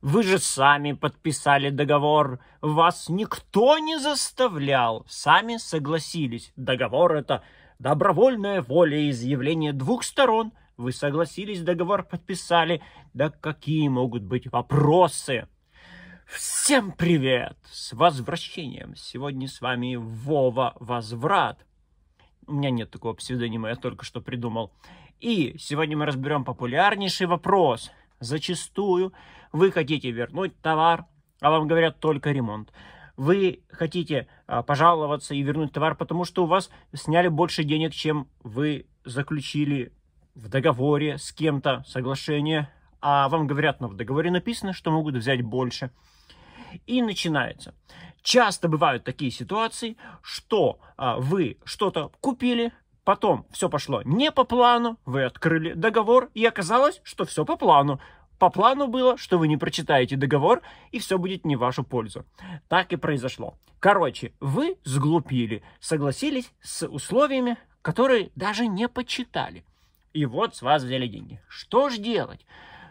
Вы же сами подписали договор. Вас никто не заставлял. Сами согласились. Договор — это добровольное волеизъявление двух сторон. Вы согласились, договор подписали. Да какие могут быть вопросы? Всем привет! С возвращением! Сегодня с вами Вова Возврат. У меня нет такого псевдонима, я только что придумал. И сегодня мы разберем популярнейший вопрос. Зачастую вы хотите вернуть товар, а вам говорят только ремонт. Вы хотите а, пожаловаться и вернуть товар, потому что у вас сняли больше денег, чем вы заключили в договоре с кем-то, соглашение, а вам говорят, но в договоре написано, что могут взять больше. И начинается. Часто бывают такие ситуации, что а, вы что-то купили, Потом все пошло не по плану, вы открыли договор, и оказалось, что все по плану. По плану было, что вы не прочитаете договор, и все будет не в вашу пользу. Так и произошло. Короче, вы сглупили, согласились с условиями, которые даже не почитали. И вот с вас взяли деньги. Что ж делать?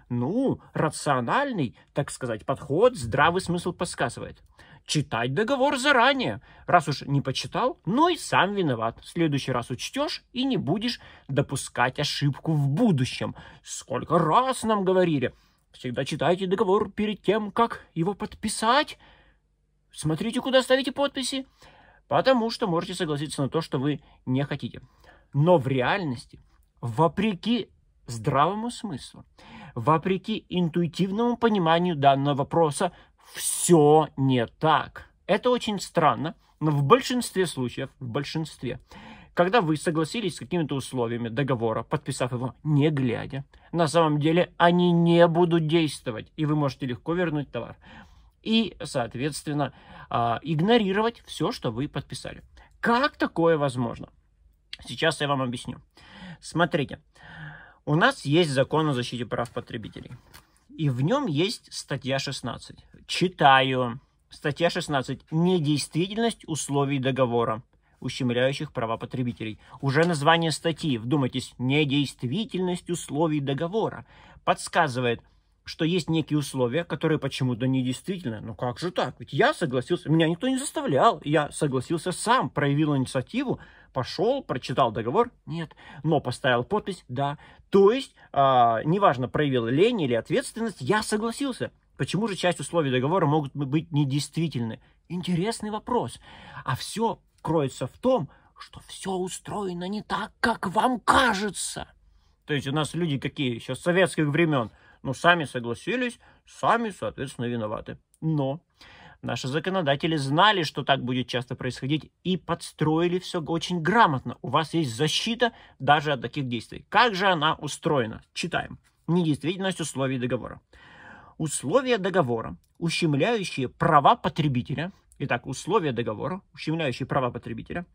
Ну, рациональный, так сказать, подход, здравый смысл подсказывает – читать договор заранее. Раз уж не почитал, ну и сам виноват. В следующий раз учтешь и не будешь допускать ошибку в будущем. Сколько раз нам говорили. Всегда читайте договор перед тем, как его подписать. Смотрите, куда ставите подписи. Потому что можете согласиться на то, что вы не хотите. Но в реальности, вопреки здравому смыслу, вопреки интуитивному пониманию данного вопроса, все не так. Это очень странно, но в большинстве случаев, в большинстве, когда вы согласились с какими-то условиями договора, подписав его не глядя, на самом деле они не будут действовать, и вы можете легко вернуть товар. И, соответственно, а, игнорировать все, что вы подписали. Как такое возможно? Сейчас я вам объясню. Смотрите, у нас есть закон о защите прав потребителей и в нем есть статья 16. Читаю. Статья 16. Недействительность условий договора, ущемляющих права потребителей. Уже название статьи, вдумайтесь, недействительность условий договора подсказывает – что есть некие условия, которые почему-то недействительны. действительно. Ну как же так? Ведь я согласился, меня никто не заставлял. Я согласился сам, проявил инициативу, пошел, прочитал договор, нет, но поставил подпись, да. То есть, а, неважно, проявил лень или ответственность, я согласился. Почему же часть условий договора могут быть недействительны? Интересный вопрос. А все кроется в том, что все устроено не так, как вам кажется. То есть у нас люди какие еще с советских времен – ну, сами согласились, сами, соответственно, виноваты. Но наши законодатели знали, что так будет часто происходить, и подстроили все очень грамотно. У вас есть защита даже от таких действий. Как же она устроена? Читаем. Недействительность условий договора. Условия договора, ущемляющие права потребителя, итак, условия договора, ущемляющие права потребителя,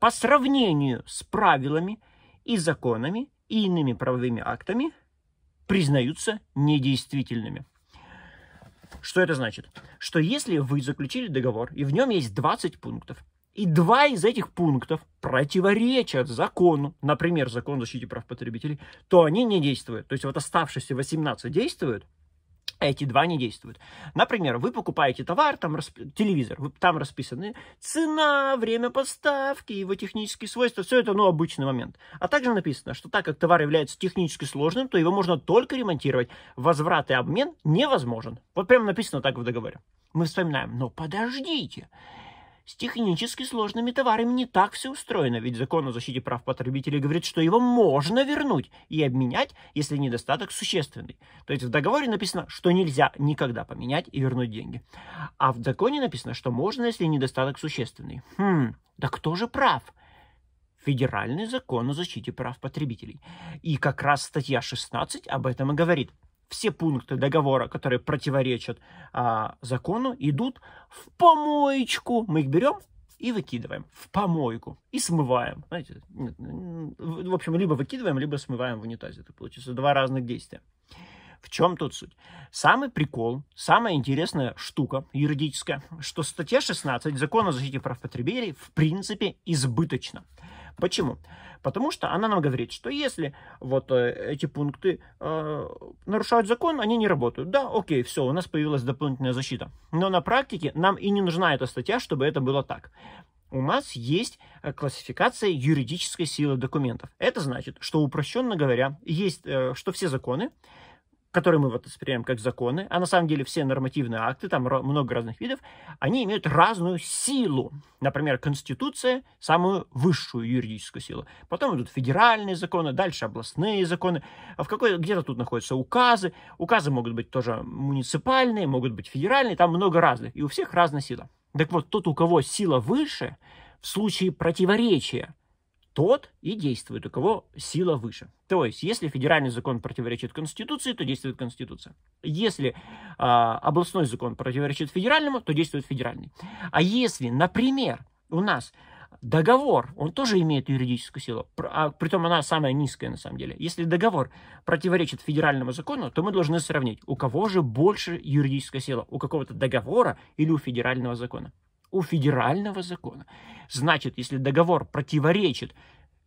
по сравнению с правилами и законами и иными правовыми актами – признаются недействительными. Что это значит? Что если вы заключили договор, и в нем есть 20 пунктов, и два из этих пунктов противоречат закону, например, закон о защите прав потребителей, то они не действуют. То есть вот оставшиеся 18 действуют, эти два не действуют. Например, вы покупаете товар, там расп... телевизор, там расписаны цена, время поставки, его технические свойства, все это, ну, обычный момент. А также написано, что так как товар является технически сложным, то его можно только ремонтировать. Возврат и обмен невозможен. Вот прям написано так в договоре. Мы вспоминаем, но «Ну, подождите, с технически сложными товарами не так все устроено, ведь закон о защите прав потребителей говорит, что его можно вернуть и обменять, если недостаток существенный. То есть в договоре написано, что нельзя никогда поменять и вернуть деньги. А в законе написано, что можно, если недостаток существенный. Хм, да кто же прав? Федеральный закон о защите прав потребителей. И как раз статья 16 об этом и говорит – все пункты договора, которые противоречат а, закону, идут в помоечку. Мы их берем и выкидываем в помойку и смываем. Знаете, в общем, либо выкидываем, либо смываем в унитазе. Это получится два разных действия. В чем тут суть? Самый прикол, самая интересная штука юридическая, что статья 16 Закона о защите прав потребителей в принципе избыточна. Почему? Потому что она нам говорит, что если вот э, эти пункты э, нарушают закон, они не работают. Да, окей, все, у нас появилась дополнительная защита. Но на практике нам и не нужна эта статья, чтобы это было так у нас есть э, классификация юридической силы документов. Это значит, что, упрощенно говоря, есть, э, что все законы которые мы вот воспринимаем как законы, а на самом деле все нормативные акты, там много разных видов, они имеют разную силу. Например, Конституция – самую высшую юридическую силу. Потом идут федеральные законы, дальше областные законы. А в какой, где-то тут находятся указы. Указы могут быть тоже муниципальные, могут быть федеральные, там много разных. И у всех разная сила. Так вот, тот, у кого сила выше, в случае противоречия – тот и действует, у кого сила выше. То есть, если федеральный закон противоречит Конституции, то действует Конституция. Если э, областной закон противоречит федеральному, то действует федеральный. А если, например, у нас договор, он тоже имеет юридическую силу, а, притом она самая низкая на самом деле. Если договор противоречит федеральному закону, то мы должны сравнить, у кого же больше юридическая сила, у какого-то договора или у федерального закона у федерального закона. Значит, если договор противоречит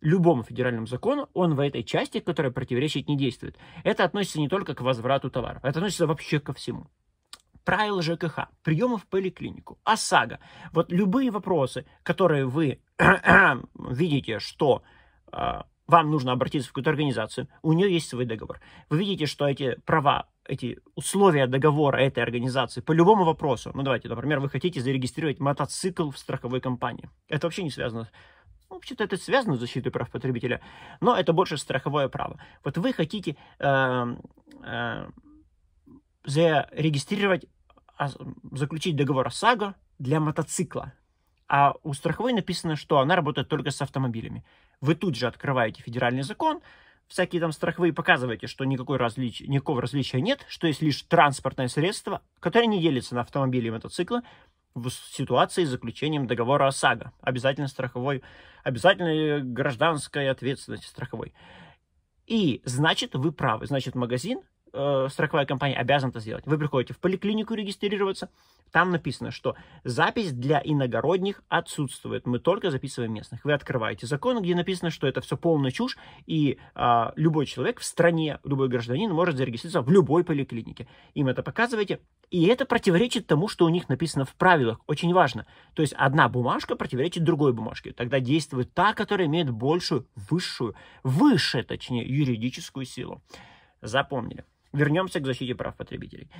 любому федеральному закону, он в этой части, которая противоречит, не действует. Это относится не только к возврату товара, это относится вообще ко всему. Правила ЖКХ, приемы в поликлинику, ОСАГО. Вот любые вопросы, которые вы видите, что э, вам нужно обратиться в какую-то организацию, у нее есть свой договор. Вы видите, что эти права эти условия договора этой организации по любому вопросу. Ну, давайте, например, вы хотите зарегистрировать мотоцикл в страховой компании. Это вообще не связано ну, вообще-то это связано с защитой прав потребителя, но это больше страховое право. Вот вы хотите э, э, зарегистрировать, а, заключить договор ОСАГО для мотоцикла, а у страховой написано, что она работает только с автомобилями. Вы тут же открываете федеральный закон, всякие там страховые показываете, что никакой различ... никакого различия нет, что есть лишь транспортное средство, которое не делится на автомобили и мотоциклы в ситуации с заключением договора ОСАГО. Обязательно страховой, обязательно э, гражданская ответственность страховой. И значит, вы правы. Значит, магазин э, страховая компания обязана это сделать. Вы приходите в поликлинику регистрироваться, там написано, что запись для иногородних отсутствует, мы только записываем местных. Вы открываете закон, где написано, что это все полная чушь, и э, любой человек в стране, любой гражданин может зарегистрироваться в любой поликлинике. Им это показываете, и это противоречит тому, что у них написано в правилах. Очень важно. То есть одна бумажка противоречит другой бумажке. Тогда действует та, которая имеет большую, высшую, выше, точнее, юридическую силу. Запомнили. Вернемся к защите прав потребителей.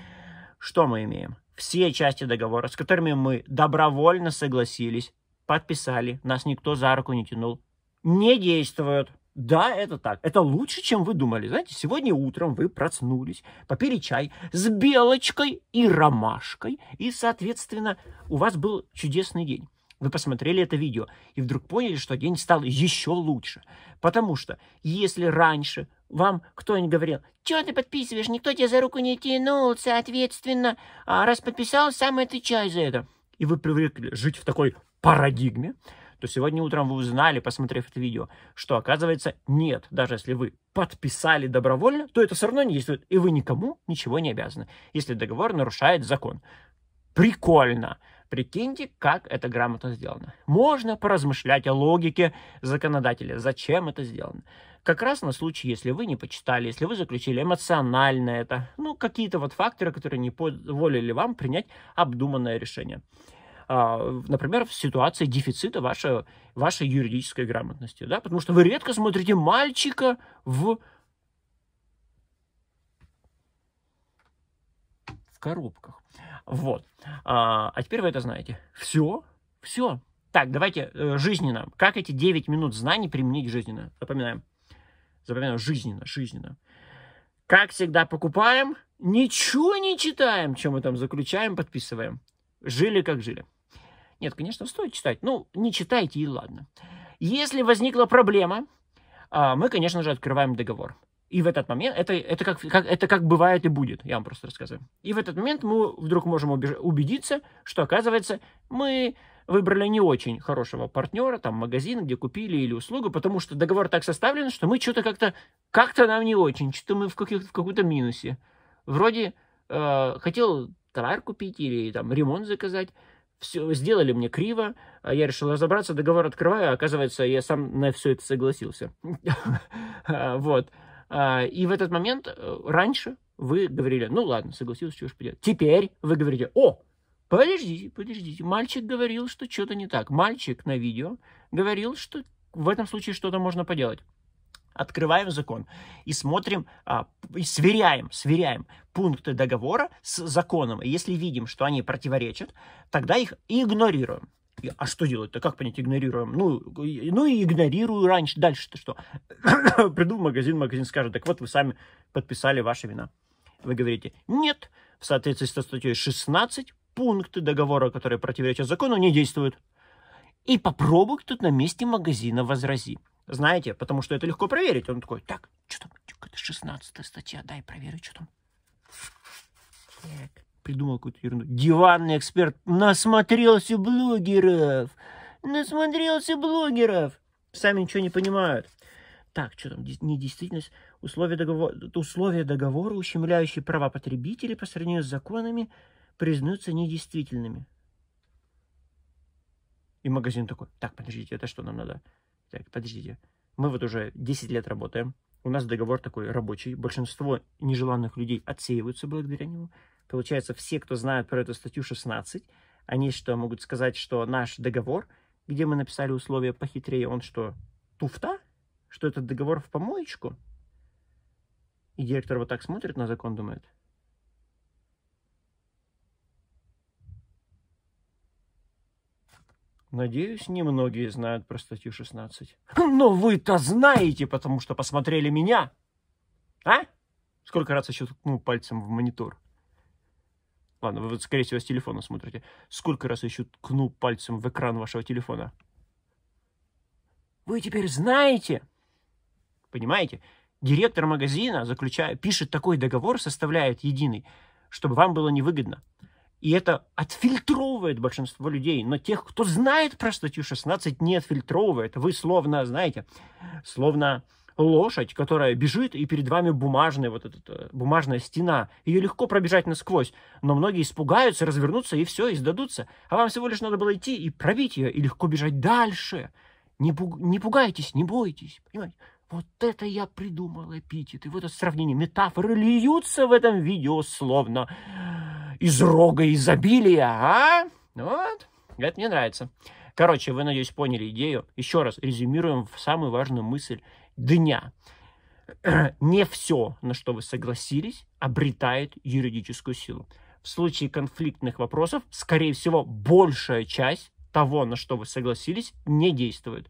Что мы имеем? Все части договора, с которыми мы добровольно согласились, подписали, нас никто за руку не тянул, не действуют. Да, это так. Это лучше, чем вы думали. Знаете, сегодня утром вы проснулись, попили чай с белочкой и ромашкой, и, соответственно, у вас был чудесный день вы посмотрели это видео и вдруг поняли, что день стал еще лучше. Потому что если раньше вам кто-нибудь говорил, что ты подписываешь, никто тебя за руку не тянул, соответственно, а раз подписал, сам и отвечай за это. И вы привыкли жить в такой парадигме, то сегодня утром вы узнали, посмотрев это видео, что оказывается нет, даже если вы подписали добровольно, то это все равно не действует, и вы никому ничего не обязаны, если договор нарушает закон. Прикольно! Прикиньте, как это грамотно сделано. Можно поразмышлять о логике законодателя, зачем это сделано. Как раз на случай, если вы не почитали, если вы заключили эмоционально это, ну, какие-то вот факторы, которые не позволили вам принять обдуманное решение. А, например, в ситуации дефицита вашей, вашей юридической грамотности, да, потому что вы редко смотрите мальчика в в коробках. Вот. А, а теперь вы это знаете. Все, все. Так, давайте э, жизненно. Как эти 9 минут знаний применить жизненно? Запоминаем. Запоминаем, жизненно, жизненно. Как всегда, покупаем, ничего не читаем, чем мы там заключаем, подписываем. Жили как жили. Нет, конечно, стоит читать. Ну, не читайте и ладно. Если возникла проблема, а, мы, конечно же, открываем договор. И в этот момент, это, это, как, как, это как бывает и будет, я вам просто рассказываю. И в этот момент мы вдруг можем убеж- убедиться, что, оказывается, мы выбрали не очень хорошего партнера, там, магазин, где купили или услугу, потому что договор так составлен, что мы что-то как-то, как-то нам не очень, что мы в, каких, в каком-то минусе. Вроде э, хотел товар купить или там ремонт заказать, все, сделали мне криво, а я решил разобраться, договор открываю, а оказывается, я сам на все это согласился. А, вот. А, и в этот момент э, раньше вы говорили, ну ладно, согласился, что уж поделать. Теперь вы говорите, о, подождите, подождите, мальчик говорил, что что-то не так. Мальчик на видео говорил, что в этом случае что-то можно поделать открываем закон и смотрим, а, и сверяем, сверяем пункты договора с законом. И если видим, что они противоречат, тогда их игнорируем. А что делать-то? Как понять, игнорируем? Ну, ну и игнорирую раньше. Дальше-то что? Приду в магазин, магазин скажет, так вот, вы сами подписали ваша вина. Вы говорите, нет, в соответствии со статьей 16 пункты договора, которые противоречат закону, не действуют. И попробуй тут на месте магазина возрази. Знаете, потому что это легко проверить. Он такой, так, что там, это 16 статья, дай проверю, что там. Так придумал какую-то ерунду. Диванный эксперт насмотрелся блогеров. Насмотрелся блогеров. Сами ничего не понимают. Так, что там, недействительность, условия договора, условия договора, ущемляющие права потребителей по сравнению с законами, признаются недействительными. И магазин такой, так, подождите, это что нам надо? Так, подождите, мы вот уже 10 лет работаем, у нас договор такой рабочий. Большинство нежеланных людей отсеиваются благодаря нему. Получается, все, кто знает про эту статью 16, они что, могут сказать, что наш договор, где мы написали условия похитрее, он что, туфта? Что этот договор в помоечку? И директор вот так смотрит на закон, думает – Надеюсь, немногие знают про статью 16. Хм, но вы-то знаете, потому что посмотрели меня. А? Сколько раз я щелкнул пальцем в монитор? Ладно, вы, скорее всего, с телефона смотрите. Сколько раз я еще ткнул пальцем в экран вашего телефона? Вы теперь знаете. Понимаете? Директор магазина, заключая, пишет такой договор, составляет единый, чтобы вам было невыгодно. И это отфильтровывает большинство людей. Но тех, кто знает про статью 16, не отфильтровывает. Вы словно, знаете, словно лошадь, которая бежит, и перед вами бумажная, вот эта э, бумажная стена. Ее легко пробежать насквозь, но многие испугаются, развернутся и все, и сдадутся. А вам всего лишь надо было идти и пробить ее, и легко бежать дальше. Не, пуг... не пугайтесь, не бойтесь, понимаете? Вот это я придумал эпитет. И вот это сравнение метафоры льются в этом видео словно из рога изобилия, а? Ну вот, это мне нравится. Короче, вы, надеюсь, поняли идею. Еще раз резюмируем в самую важную мысль дня. Не все, на что вы согласились, обретает юридическую силу. В случае конфликтных вопросов, скорее всего, большая часть того, на что вы согласились, не действует.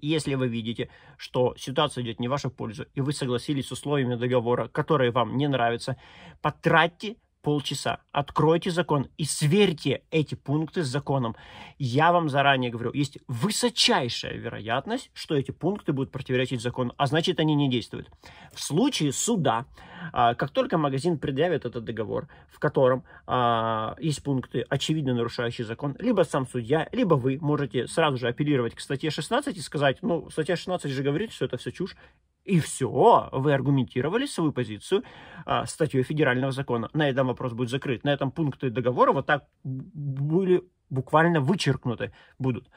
Если вы видите, что ситуация идет не в вашу пользу, и вы согласились с условиями договора, которые вам не нравятся, потратьте полчаса. Откройте закон и сверьте эти пункты с законом. Я вам заранее говорю, есть высочайшая вероятность, что эти пункты будут противоречить закону, а значит, они не действуют. В случае суда, а, как только магазин предъявит этот договор, в котором а, есть пункты, очевидно нарушающие закон, либо сам судья, либо вы можете сразу же апеллировать к статье 16 и сказать, ну, статья 16 же говорит, что это все чушь, и все, вы аргументировали свою позицию а, статьей федерального закона. На этом вопрос будет закрыт. На этом пункты договора вот так были буквально вычеркнуты будут.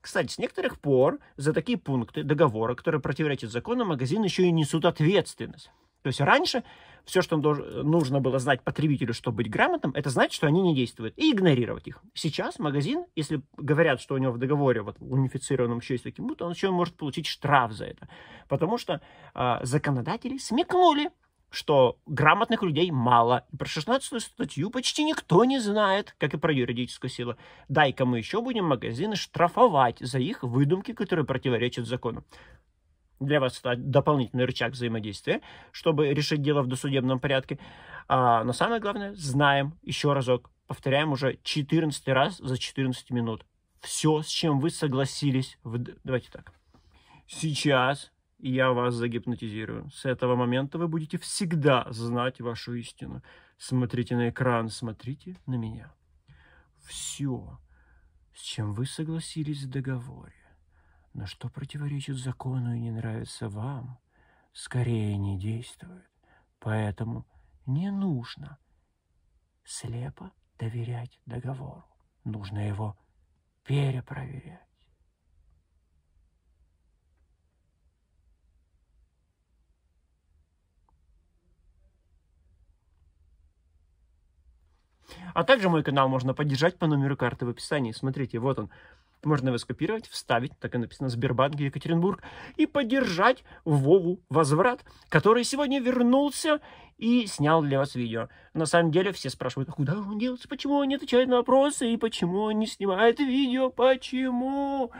Кстати, с некоторых пор за такие пункты договора, которые противоречат закону, магазин еще и несут ответственность. То есть раньше все, что нужно было знать потребителю, чтобы быть грамотным, это знать, что они не действуют, и игнорировать их. Сейчас магазин, если говорят, что у него в договоре, вот унифицированном еще есть таким будто, он еще может получить штраф за это. Потому что э, законодатели смекнули, что грамотных людей мало. про 16 статью почти никто не знает, как и про юридическую силу. Дай-ка мы еще будем магазины штрафовать за их выдумки, которые противоречат закону. Для вас это дополнительный рычаг взаимодействия, чтобы решить дело в досудебном порядке. А, но самое главное, знаем еще разок, повторяем уже 14 раз за 14 минут. Все, с чем вы согласились. В... Давайте так. Сейчас и я вас загипнотизирую. С этого момента вы будете всегда знать вашу истину. Смотрите на экран, смотрите на меня. Все, с чем вы согласились в договоре, но что противоречит закону и не нравится вам, скорее не действует. Поэтому не нужно слепо доверять договору. Нужно его перепроверять. А также мой канал можно поддержать по номеру карты в описании. Смотрите, вот он. Можно его скопировать, вставить, так и написано Сбербанк Екатеринбург, и поддержать Вову Возврат, который сегодня вернулся и снял для вас видео. На самом деле все спрашивают, а куда он делся, почему он не отвечает на вопросы, и почему он не снимает видео, почему?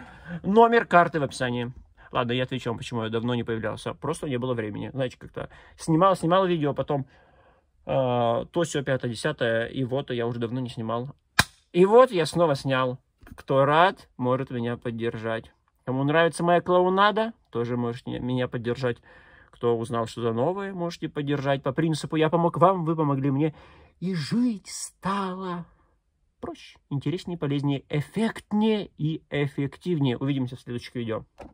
Номер карты в описании. Ладно, я отвечу вам, почему я давно не появлялся. Просто не было времени. Знаете, как-то снимал, снимал видео, потом а, то все 5 10 и вот я уже давно не снимал. И вот я снова снял. Кто рад, может меня поддержать. Кому нравится моя клоунада, тоже можете меня поддержать. Кто узнал что-то новое, можете поддержать. По принципу «я помог вам, вы помогли мне». И жить стало проще, интереснее, полезнее, эффектнее и эффективнее. Увидимся в следующем видео.